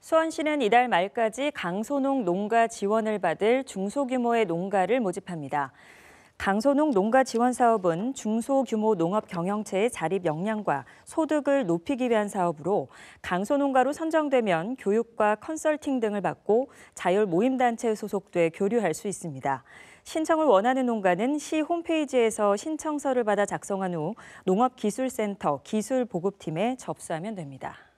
수원시는 이달 말까지 강소농 농가 지원을 받을 중소규모의 농가를 모집합니다. 강소농 농가 지원 사업은 중소규모 농업 경영체의 자립 역량과 소득을 높이기 위한 사업으로 강소농가로 선정되면 교육과 컨설팅 등을 받고 자율 모임단체에 소속돼 교류할 수 있습니다. 신청을 원하는 농가는 시 홈페이지에서 신청서를 받아 작성한 후 농업기술센터 기술보급팀에 접수하면 됩니다.